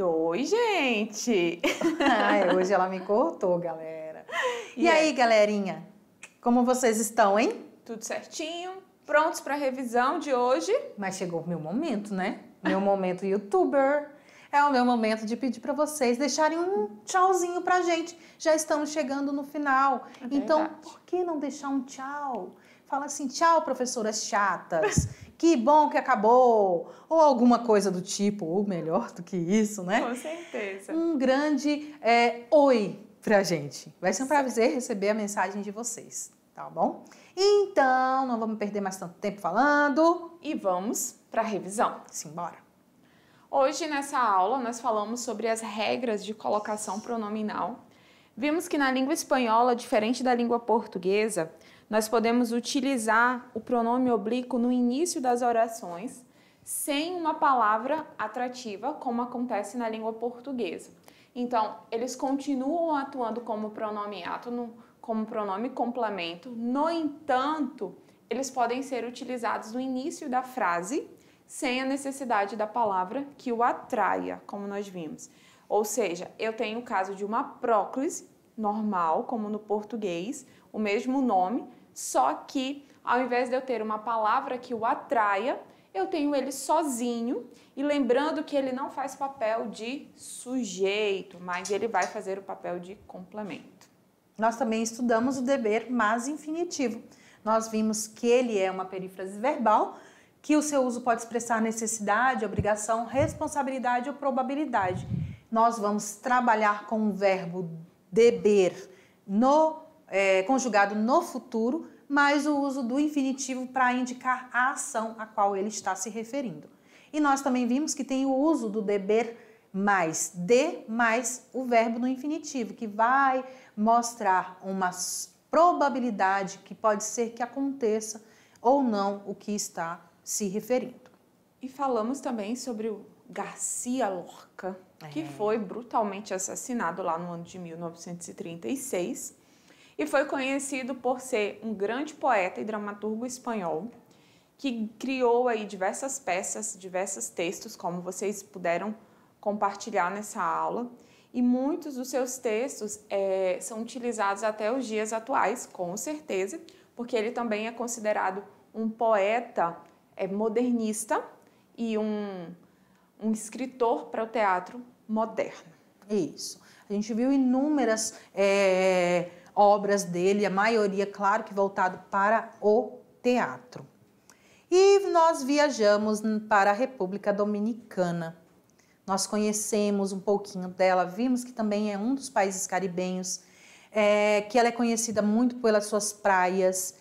Oi, gente! Ai, hoje ela me cortou, galera. E, e aí, é? galerinha? Como vocês estão, hein? Tudo certinho? Prontos para a revisão de hoje? Mas chegou o meu momento, né? Meu momento youtuber. É o meu momento de pedir para vocês deixarem um tchauzinho pra gente. Já estamos chegando no final. É então, por que não deixar um tchau? Fala assim, tchau, professoras chatas que bom que acabou, ou alguma coisa do tipo, ou melhor do que isso, né? Com certeza. Um grande é, oi pra gente. Vai ser um prazer receber a mensagem de vocês, tá bom? Então, não vamos perder mais tanto tempo falando. E vamos para a revisão. Simbora! Hoje, nessa aula, nós falamos sobre as regras de colocação pronominal. Vimos que na língua espanhola, diferente da língua portuguesa, nós podemos utilizar o pronome oblíquo no início das orações, sem uma palavra atrativa, como acontece na língua portuguesa. Então, eles continuam atuando como pronome átono, como pronome complemento. No entanto, eles podem ser utilizados no início da frase, sem a necessidade da palavra que o atraia, como nós vimos. Ou seja, eu tenho o caso de uma próclise normal, como no português, o mesmo nome, só que ao invés de eu ter uma palavra que o atraia, eu tenho ele sozinho e lembrando que ele não faz papel de sujeito, mas ele vai fazer o papel de complemento. Nós também estudamos o dever mas infinitivo. Nós vimos que ele é uma perífrase verbal, que o seu uso pode expressar necessidade, obrigação, responsabilidade ou probabilidade. Nós vamos trabalhar com o verbo deber no é, conjugado no futuro, mais o uso do infinitivo para indicar a ação a qual ele está se referindo. E nós também vimos que tem o uso do dever mais, de mais o verbo no infinitivo, que vai mostrar uma probabilidade que pode ser que aconteça ou não o que está se referindo. E falamos também sobre o Garcia Lorca, é. que foi brutalmente assassinado lá no ano de 1936 e foi conhecido por ser um grande poeta e dramaturgo espanhol que criou aí diversas peças, diversos textos, como vocês puderam compartilhar nessa aula. E muitos dos seus textos é, são utilizados até os dias atuais, com certeza, porque ele também é considerado um poeta é, modernista e um, um escritor para o teatro moderno. É isso. A gente viu inúmeras. É obras dele, a maioria, claro que voltado para o teatro. E nós viajamos para a República Dominicana. Nós conhecemos um pouquinho dela, vimos que também é um dos países caribenhos, é, que ela é conhecida muito pelas suas praias,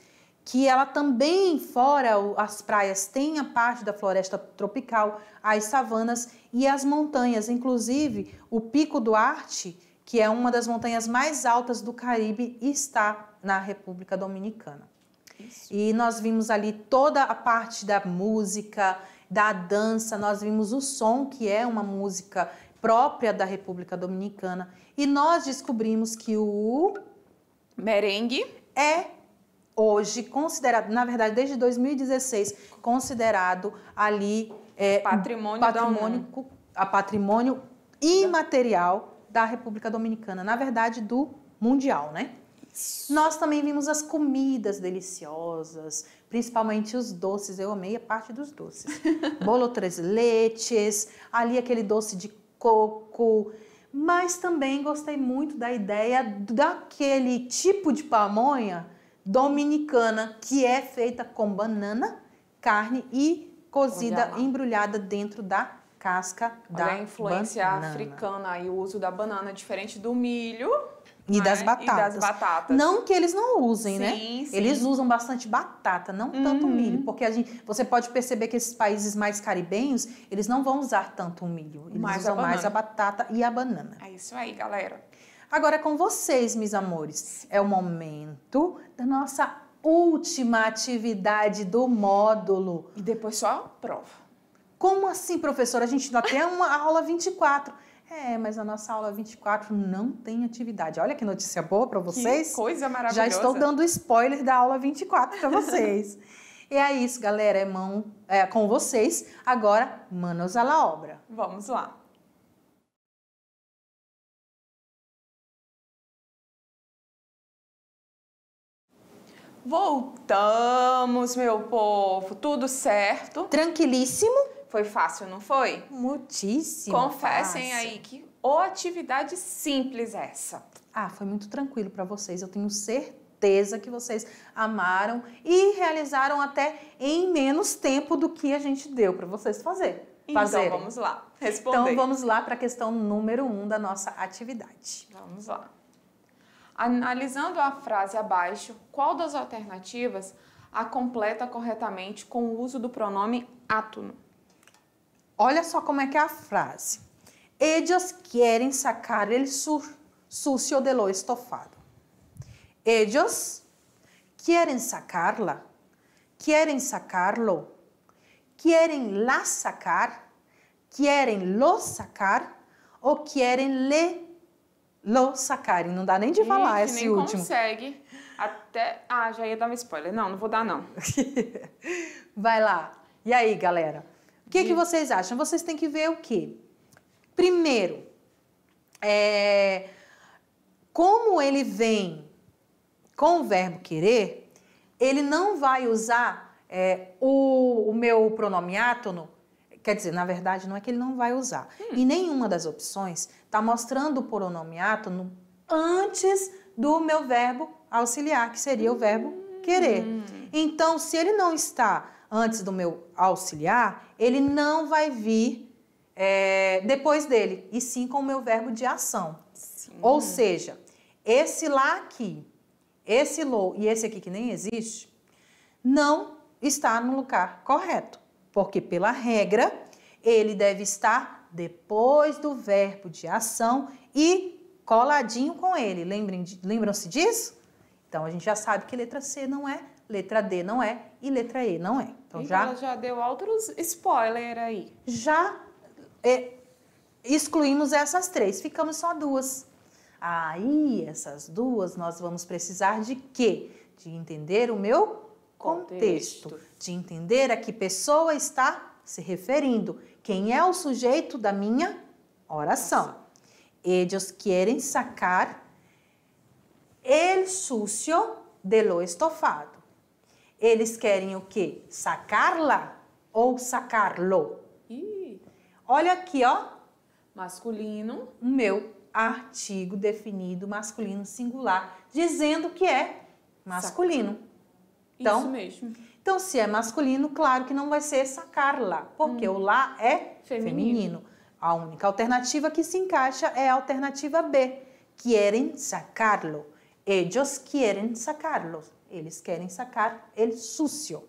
que ela também, fora as praias, tem a parte da floresta tropical, as savanas e as montanhas. Inclusive, o Pico do Arte que é uma das montanhas mais altas do Caribe e está na República Dominicana. Isso. E nós vimos ali toda a parte da música, da dança, nós vimos o som, que é uma música própria da República Dominicana, e nós descobrimos que o merengue é hoje considerado, na verdade, desde 2016, considerado ali é, patrimônio, patrimônio, patrimônio imaterial da República Dominicana, na verdade do mundial, né? Nós também vimos as comidas deliciosas, principalmente os doces. Eu amei a parte dos doces. Bolo três leites, ali aquele doce de coco. Mas também gostei muito da ideia daquele tipo de pamonha dominicana que é feita com banana, carne e cozida, embrulhada dentro da casca Olha da a influência banana. africana aí o uso da banana diferente do milho e, né? das batatas. e das batatas. Não que eles não usem, né? sim, né? Sim. Eles usam bastante batata, não uhum. tanto milho, porque a gente, você pode perceber que esses países mais caribenhos, eles não vão usar tanto o milho, eles mais usam a mais a batata e a banana. É isso aí, galera. Agora é com vocês, meus amores. É o momento da nossa última atividade do módulo. E depois só a prova. Como assim, professora? A gente até uma aula 24. É, mas a nossa aula 24 não tem atividade. Olha que notícia boa para vocês. Que coisa maravilhosa. Já estou dando spoiler da aula 24 para vocês. e é isso, galera. É, mão, é com vocês. Agora, manos à la obra. Vamos lá. Voltamos, meu povo. Tudo certo? Tranquilíssimo foi fácil, não foi? Muitíssimo. Confessem fácil. aí que ou atividade simples é essa. Ah, foi muito tranquilo para vocês, eu tenho certeza que vocês amaram e realizaram até em menos tempo do que a gente deu para vocês fazer. Então vamos lá. Responder. Então vamos lá para a questão número um da nossa atividade. Vamos lá. Analisando a frase abaixo, qual das alternativas a completa corretamente com o uso do pronome átono? Olha só como é que é a frase. Ellos querem sacar el sucio de lo estofado. Ellos querem sacarla, querem sacarlo, querem la sacar, querem lo sacar ou querem le lo sacar. E não dá nem de falar esse nem último. consegue. Até. Ah, já ia dar um spoiler. Não, não vou dar, não. Vai lá. E aí, galera? O que, é que vocês acham? Vocês têm que ver o quê? Primeiro, é, como ele vem com o verbo querer, ele não vai usar é, o, o, meu pronome átono. Quer dizer, na verdade, não é que ele não vai usar. Hum. E nenhuma das opções está mostrando o pronome átono antes do meu verbo auxiliar, que seria o verbo hum. querer. Hum. Então, se ele não está antes do meu auxiliar, ele não vai vir é, depois dele, e sim com o meu verbo de ação. Sim. Ou seja, esse lá aqui, esse lo e esse aqui que nem existe, não está no lugar correto, porque pela regra ele deve estar depois do verbo de ação e coladinho com ele. Lembram-se disso? Então a gente já sabe que letra C não é letra D não é e letra E não é. Então, então, já, ela já deu outros spoiler aí. Já é, excluímos essas três, ficamos só duas. Aí, essas duas, nós vamos precisar de quê? De entender o meu contexto, contexto. de entender a que pessoa está se referindo, quem é o sujeito da minha oração. Eles querem sacar el sucio de lo estofado. Eles querem o quê? Sacarla ou sacarlo? Ih. Olha aqui, ó. Masculino. meu artigo definido masculino singular, dizendo que é masculino. Então, Isso mesmo. Então, se é masculino, claro que não vai ser sacarla, porque hum. o lá é feminino. feminino. A única alternativa que se encaixa é a alternativa B. Querem sacarlo. Ellos quieren sacarlos. Eles querem sacar ele sucio.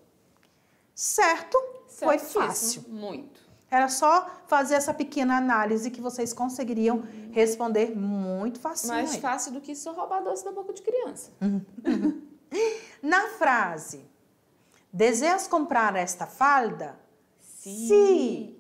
Certo? Foi fácil. Muito. Era só fazer essa pequena análise que vocês conseguiriam uhum. responder muito facilmente. Mais fácil do que só roubar doce da boca de criança. Uhum. Uhum. Na frase, desejas comprar esta falda? Sim. Sim.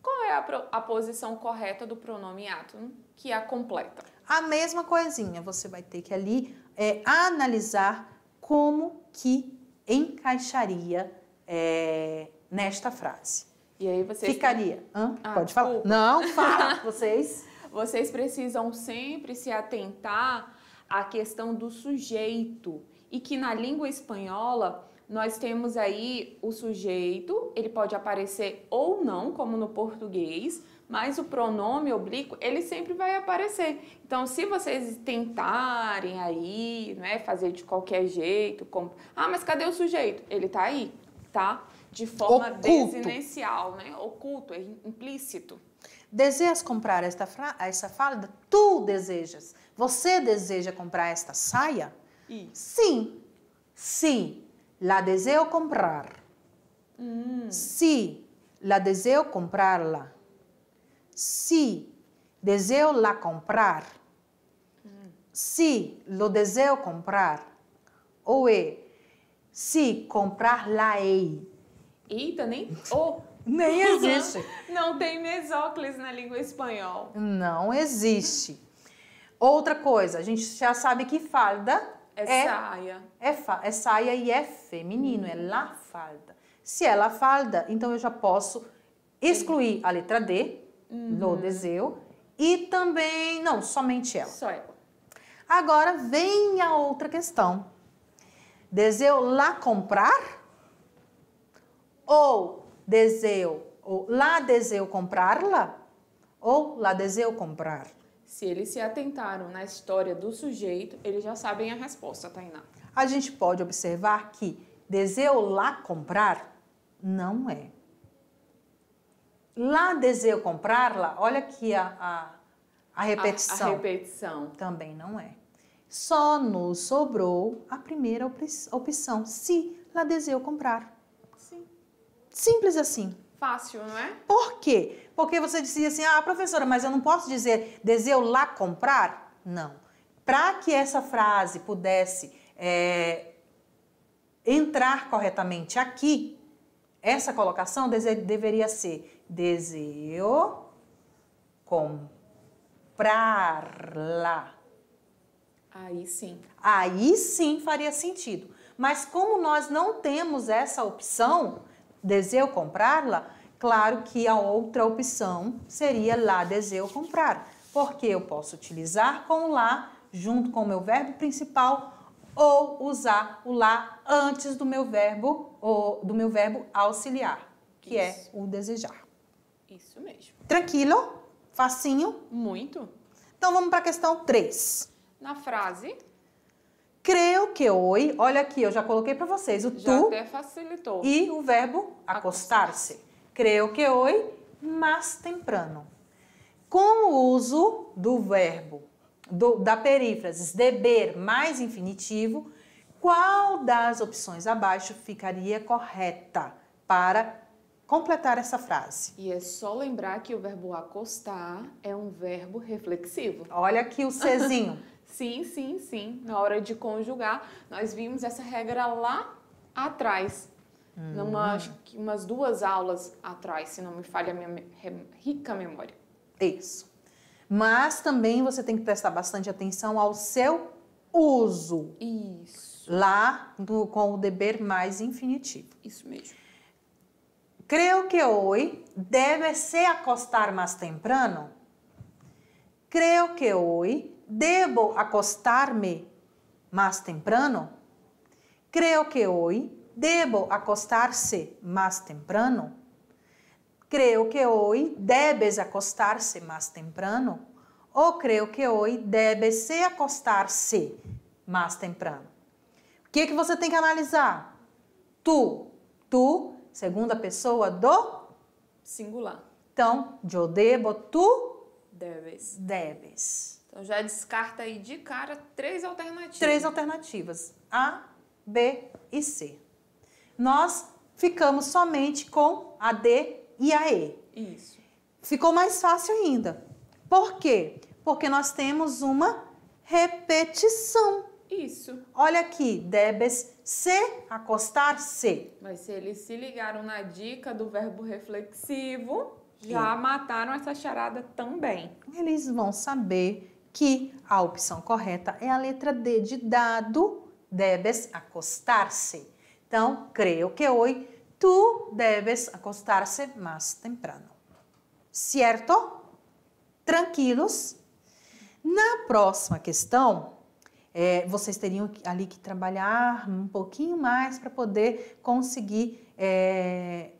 Qual é a, a posição correta do pronome ato, que a completa? A mesma coisinha, você vai ter que ali é, analisar como que encaixaria é, nesta frase. E aí vocês ficaria? Ah, Pode falar? Desculpa. Não, fala. vocês. Vocês precisam sempre se atentar à questão do sujeito e que na língua espanhola nós temos aí o sujeito, ele pode aparecer ou não, como no português, mas o pronome oblíquo, ele sempre vai aparecer. Então, se vocês tentarem aí, né, fazer de qualquer jeito, como, ah, mas cadê o sujeito? Ele tá aí, tá? De forma Oculto. desinencial, né? Oculto, é implícito. Desejas comprar esta, essa falda? Tu desejas. Você deseja comprar esta saia? E? Sim. Sim. La deseo comprar. Hum. Sim. La deseo comprarla si desejo la comprar, si lo desejo comprar, ou é se comprar la ei. Eita, nem o. nem existe. Não tem mesóclise na língua espanhol. Não existe. Outra coisa, a gente já sabe que falda é, é saia. É, é, saia e é feminino, é la falda. Se é la falda, então eu já posso excluir a letra D uhum. Lodeseu. E também, não, somente ela. Só ela. Agora vem a outra questão. Deseu lá comprar? Ou deseu, ou lá deseu comprá-la? Ou lá deseu comprar? Se eles se atentaram na história do sujeito, eles já sabem a resposta, Tainá. A gente pode observar que deseu lá comprar não é lá desejo comprarla, olha aqui a, a, a repetição. A, a repetição. Também não é. Só nos sobrou a primeira opção, se lá desejo comprar. Sim. Simples assim. Fácil, não é? Por quê? Porque você dizia assim, ah, professora, mas eu não posso dizer desejo lá comprar? Não. Para que essa frase pudesse é, entrar corretamente aqui, essa colocação deveria ser Deseo la Aí sim. Aí sim faria sentido. Mas como nós não temos essa opção, desejo comprá-la, claro que a outra opção seria lá desejo comprar, porque eu posso utilizar com lá junto com o meu verbo principal ou usar o lá antes do meu verbo ou do meu verbo auxiliar, que é Isso. é o desejar. Isso mesmo. Tranquilo? Facinho? Muito. Então vamos para a questão 3. Na frase. Creio que oi. Olha aqui, eu já coloquei para vocês o já tu. até facilitou. E o verbo acostar-se. Acostar Creio que oi, mas temprano. Com o uso do verbo, do, da perífrase beber mais infinitivo, qual das opções abaixo ficaria correta para completar essa frase. E é só lembrar que o verbo acostar é um verbo reflexivo. Olha aqui o Czinho. sim, sim, sim. Na hora de conjugar, nós vimos essa regra lá atrás. Hum. Numa, umas duas aulas atrás, se não me falha a minha rica memória. Isso. Mas também você tem que prestar bastante atenção ao seu uso. Isso. Lá no, com o deber mais infinitivo. Isso mesmo. Creio que deve se acostar mais temprano. Creio que devo debo me mais temprano. Creio que devo debo se mais temprano. Creio que hoje debes acostar-se mais temprano. Ou creio que hoje debe se acostar-se mais temprano. O que, é que você tem que analisar? Tu, tu segunda pessoa do singular. Então, eu debo, tu deves. Deves. Então já descarta aí de cara três alternativas. Três alternativas: A, B e C. Nós ficamos somente com a D e a E. Isso. Ficou mais fácil ainda. Por quê? Porque nós temos uma repetição. Isso. Olha aqui, debes se, acostar se. Mas se eles se ligaram na dica do verbo reflexivo, já mataram essa charada também. Eles vão saber que a opção correta é a letra D de dado, debes acostar-se. Então, creio que hoje tu debes acostar-se mais temprano. Certo? Tranquilos? Na próxima questão, é, vocês teriam ali que trabalhar um pouquinho mais para poder conseguir é,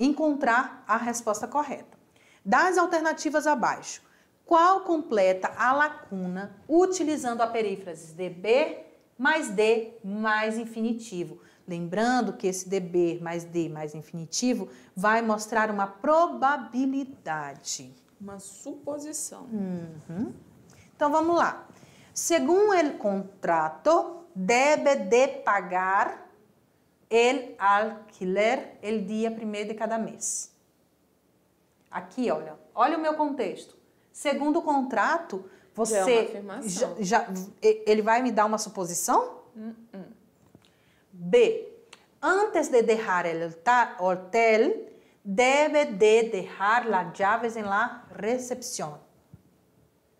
encontrar a resposta correta. Das alternativas abaixo, qual completa a lacuna utilizando a perífrase DB mais D mais infinitivo? Lembrando que esse DB mais D mais infinitivo vai mostrar uma probabilidade. Uma suposição. Uhum. Então vamos lá. Según el contrato, debe de pagar el alquiler el dia primeiro de cada mês. Aqui, olha, olha o meu contexto. Segundo o contrato, é você já, já, ele vai me dar uma suposição? Uh -uh. B. Antes de deixar o hotel, deve de deixar las llaves en la recepción.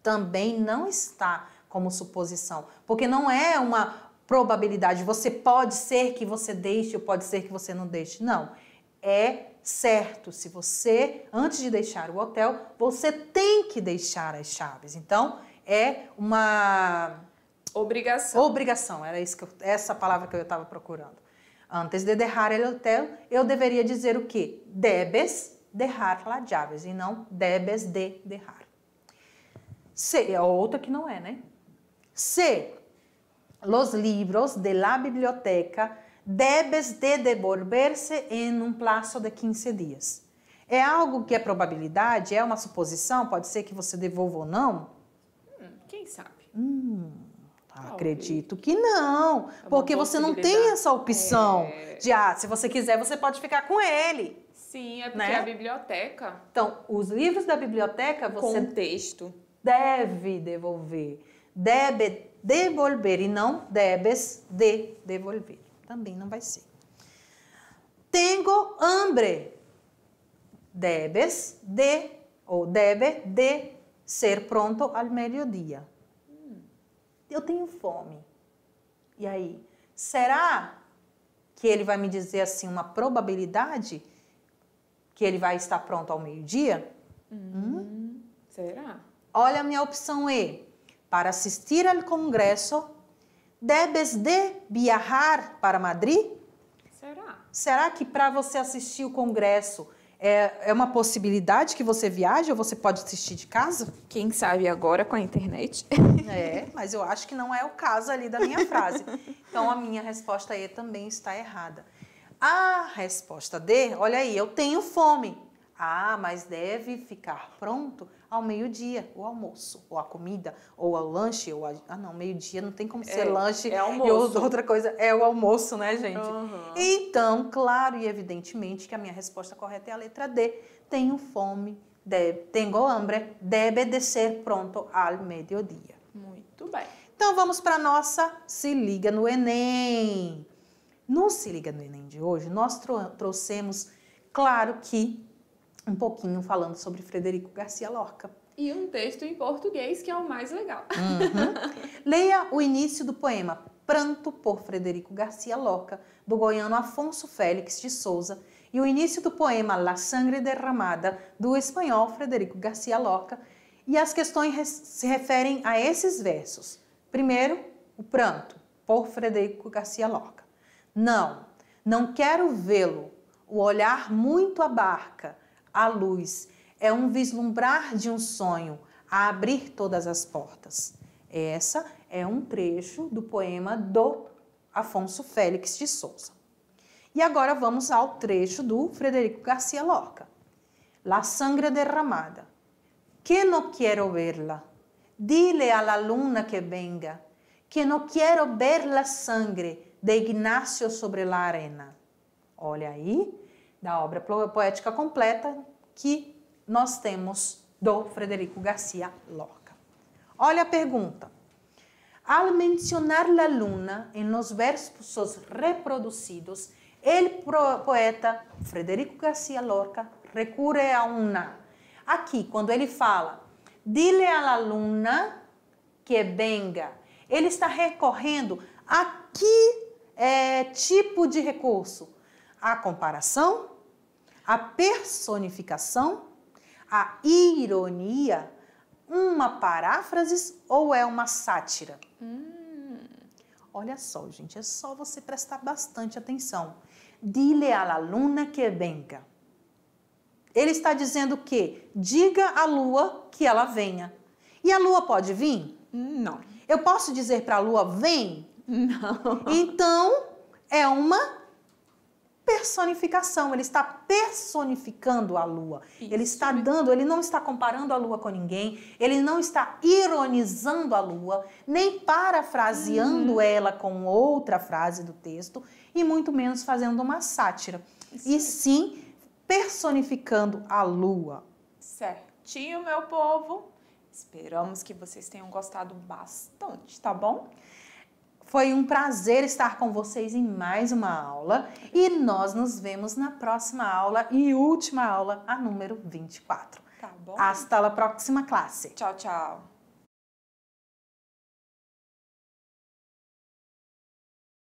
Também não está como suposição, porque não é uma probabilidade, você pode ser que você deixe ou pode ser que você não deixe. Não, é certo. Se você, antes de deixar o hotel, você tem que deixar as chaves. Então, é uma obrigação. Obrigação, era isso que eu, essa palavra que eu estava procurando. Antes de deixar o hotel, eu deveria dizer o que? Debes deixar las chaves e não debes de deixar. Se, é outra que não é, né? C. os livros de la biblioteca debes de devolver-se em um prazo de 15 dias. É algo que é probabilidade? É uma suposição? Pode ser que você devolva ou não? Hum, quem sabe? Hum, tá, acredito que não, é porque você não tem essa opção é... de, ah, se você quiser, você pode ficar com ele. Sim, é porque né? É a biblioteca. Então, os livros da biblioteca você. Contexto. Deve devolver. Deve devolver e não debes de devolver. Também não vai ser. Tengo hambre. Debes de ou deve de ser pronto ao meio-dia. eu tenho fome. E aí, será que ele vai me dizer assim uma probabilidade que ele vai estar pronto ao meio-dia? Hum, hum? Será? Olha a minha opção E para assistir ao Congresso, debes de viajar para Madrid? Será? Será que para você assistir o Congresso é, é uma possibilidade que você viaje ou você pode assistir de casa? Quem sabe agora com a internet. É, mas eu acho que não é o caso ali da minha frase. Então a minha resposta E também está errada. A resposta D, olha aí, eu tenho fome. Ah, mas deve ficar pronto ao meio-dia, o almoço, ou a comida, ou o lanche, ou a... ah não, meio-dia não tem como é, ser lanche. É almoço. E outra coisa é o almoço, né, gente? Uhum. Então, claro e evidentemente que a minha resposta correta é a letra D. Tenho fome, de... tenho hambre, deve de ser pronto ao meio-dia. Muito bem. Então vamos para nossa se liga no Enem. No se liga no Enem de hoje, nós trouxemos, claro que um pouquinho falando sobre Frederico Garcia Lorca. E um texto em português que é o mais legal. Uhum. Leia o início do poema Pranto por Frederico Garcia Lorca, do goiano Afonso Félix de Souza, e o início do poema La Sangre Derramada, do espanhol Frederico Garcia Lorca, e as questões se referem a esses versos. Primeiro, o pranto, por Frederico Garcia Lorca. Não, não quero vê-lo. O olhar muito abarca a luz. É um vislumbrar de um sonho, a abrir todas as portas. Essa é um trecho do poema do Afonso Félix de Souza. E agora vamos ao trecho do Frederico Garcia Lorca. La sangre derramada. Que no quiero verla. Dile a la luna que venga. Que no quiero ver la sangre de Ignacio sobre la arena. Olha aí, da obra poética completa que nós temos do Frederico Garcia Lorca. Olha a pergunta. Al mencionar a luna em nos versos reproduzidos, o poeta Frederico Garcia Lorca recurre a una. Aqui, quando ele fala, dile a la luna que venga, ele está recorrendo a que é, tipo de recurso? A comparação, a personificação, a ironia, uma paráfrase ou é uma sátira? Hum. Olha só, gente, é só você prestar bastante atenção. Dile à luna que venga. Ele está dizendo o quê? diga à lua que ela venha. E a lua pode vir? Não. Eu posso dizer para a lua vem? Não. Então é uma personificação, ele está personificando a lua. Isso, ele está né? dando, ele não está comparando a lua com ninguém, ele não está ironizando a lua, nem parafraseando uhum. ela com outra frase do texto, e muito menos fazendo uma sátira. Isso. E sim personificando a lua. Certinho, meu povo. Esperamos que vocês tenham gostado bastante, tá bom? Foi um prazer estar com vocês em mais uma aula e nós nos vemos na próxima aula e última aula, a número 24. Tá bom. Hasta a próxima classe. Tchau, tchau.